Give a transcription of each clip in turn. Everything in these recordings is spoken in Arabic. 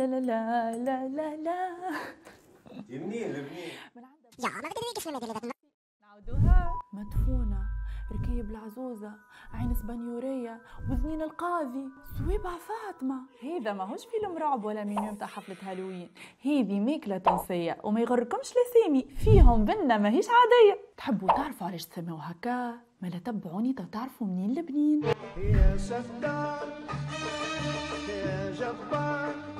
لا لا لا لا لا لبنين لبنين يا ما بدي مدفونة ركيب العزوزة عين سبانيورية وذنين القاضي سويبها فاطمة هيدا ماهوش فيلم رعب ولا ميميم تاع حفلة هالوين هيدي ميكلة تونسية وما يغركمش لسيمي فيهم بنا ماهيش عادية تحبوا تعرفوا علاش تسموا هكا لا تبعوني تعرفوا منين لبنين يا ستار يا جبار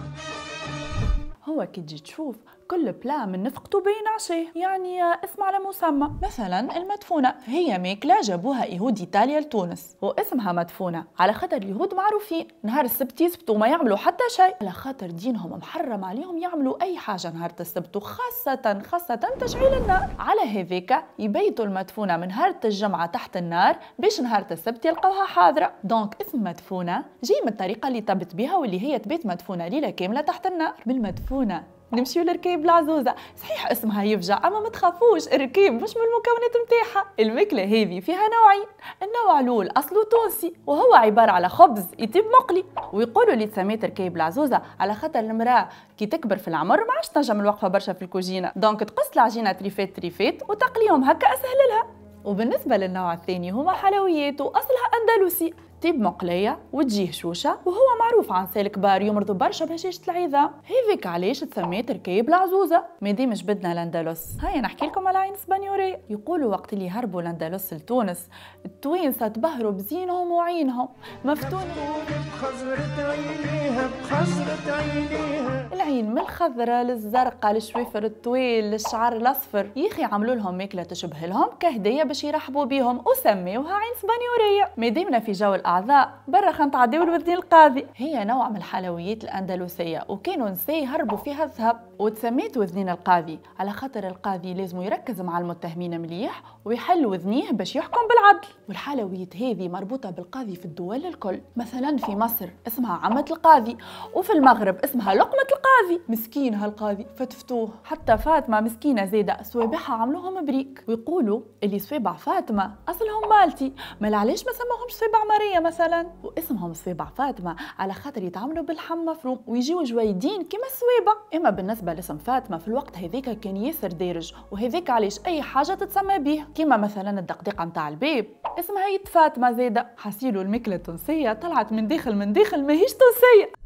pessoa que de chuva كل بلا من نفقته بين عشيه يعني اسم على مسمى مثلا المدفونة هي ماكلة جابوها يهود إيطاليا لتونس واسمها مدفونة على خاطر اليهود معروفين نهار السبت يسبتوا ما يعملوا حتى شيء على خاطر دينهم محرم عليهم يعملوا أي حاجة نهار السبت وخاصة خاصة تشعيل النار على هذاك يبيتوا المدفونة من نهار الجمعة تحت النار باش نهار السبت يلقوها حاضرة دونك اسم مدفونة جاي من الطريقة اللي طبت بها واللي هي تبيت مدفونة ليلة كاملة تحت النار بالمدفونة نمشيو لركيب العزوزه صحيح اسمها يفجع اما ما تخافوش الركيب مش من المكونات نتاعها الماكله هذه فيها نوعين النوع الاول اصله تونسي وهو عباره على خبز يطيب مقلي ويقولوا لي تسميت ركيب العزوزه على خاطر المراه كي تكبر في العمر ما عادش تنجم الوقفه برشا في الكوجينه دونك تقص العجينه تريفات تريفات وتقليهم هكا اسهل لها وبالنسبه للنوع الثاني هما حلويات واصلها اندلسي طيب مقليه وتجي هشوشه وهو معروف عن الكبار يمرضوا برشا بهشاشه العظام هيفيك علاش تسميت ركيب العزوزه دي مش بدنا الاندلس هيا نحكي لكم على عين اسبانيوري يقولوا وقت اللي هربوا الاندلس لتونس التوينسه تبهروا بزينهم وعينهم مفتون بخزرة عينيها بخزرة عينيها من الخضرة للزرقة للشويفر الطويل للشعر الاصفر يخي عملوا لهم ماكله تشبه لهم كهديه باش يرحبوا بيهم وسميوها عين سبانيورية ما في جو الاعضاء برا خنتعديو الودين القاضي هي نوع من الحلويات الاندلسيه وكانوا نسى يهربوا فيها الذهب وتسميت وذنين القاضي على خاطر القاضي لازم يركز مع المتهمين مليح ويحل وذنيه باش يحكم بالعدل والحلويات هذه مربوطه بالقاضي في الدول الكل مثلا في مصر اسمها عمة القاضي وفي المغرب اسمها لقمة القاضي مسكين هالقاضي فتفتوه حتى فاطمة مسكينة زيدة صوابعها عملوهم بريك ويقولوا اللي صوابع فاطمة أصلهم مالتي ما علاش ما سموهمش صوابع ماريا مثلا واسمهم صوابع فاطمة على خاطر يتعاملوا بالحم مفروم ويجيوا جويدين كما الصوابع اما بالنسبة لاسم فاطمة في الوقت هذيك كان ياسر دارج وهذيك علاش اي حاجة تتسمى به كما مثلا الدقدقة نتاع الباب اسمها يد فاطمة زيدة حسيلو الماكلة التونسية طلعت من داخل من داخل ماهيش تونسية